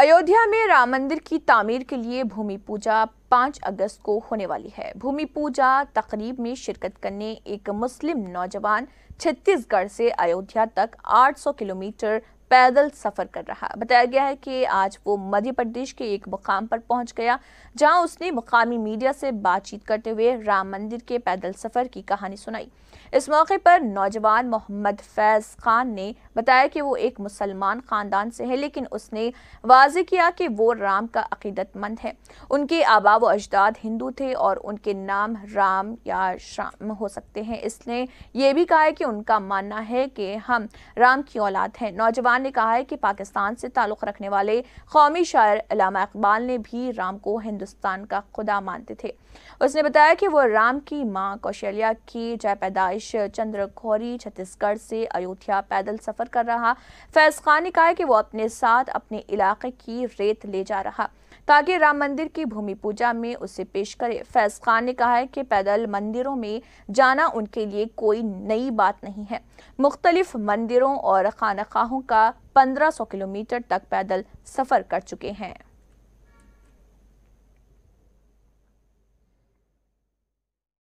अयोध्या में राम मंदिर की तामीर के लिए भूमि पूजा 5 अगस्त को होने वाली है भूमि पूजा तकरीब में शिरकत करने एक मुस्लिम नौजवान छत्तीसगढ़ से अयोध्या तक 800 किलोमीटर पैदल सफर कर रहा बताया गया है कि आज वो मध्य प्रदेश के एक मुकाम पर पहुंच गया जहां उसने मुकामी मीडिया से बातचीत करते हुए राम मंदिर के पैदल सफर की कहानी सुनाई इस मौके पर नौजवान मोहम्मद फैज खान ने बताया कि वो एक मुसलमान खानदान से है लेकिन उसने वाज किया कि वो राम का अकीदतमंद है उनके आबा व अजदाद हिंदू थे और उनके नाम राम या श्राम हो सकते हैं इसने ये भी कहा है कि उनका मानना है कि हम राम की औलाद हैं नौजवान ने कहा है कि पाकिस्तान से ताल्लुक़ रखने वाले कौमी शायर अलामा इकबाल ने भी राम को हिंदुस्तान का खुदा मानते थे उसने बताया कि वो राम की माँ कौशल्या की जय पैदाइश चंद्र खोरी छत्तीसगढ़ से अयोध्या पैदल सफ़र कर रहा फैज़ खान ने कहा कि वो अपने साथ अपने इलाके की रेत ले जा रहा ताकि राम मंदिर की भूमि पूजा में उसे पेश करे फैज खान ने कहा है कि पैदल मंदिरों में जाना उनके लिए कोई नई बात नहीं है मुख्तलिफ मंदिरों और खानखाहों का 1500 किलोमीटर तक पैदल सफर कर चुके हैं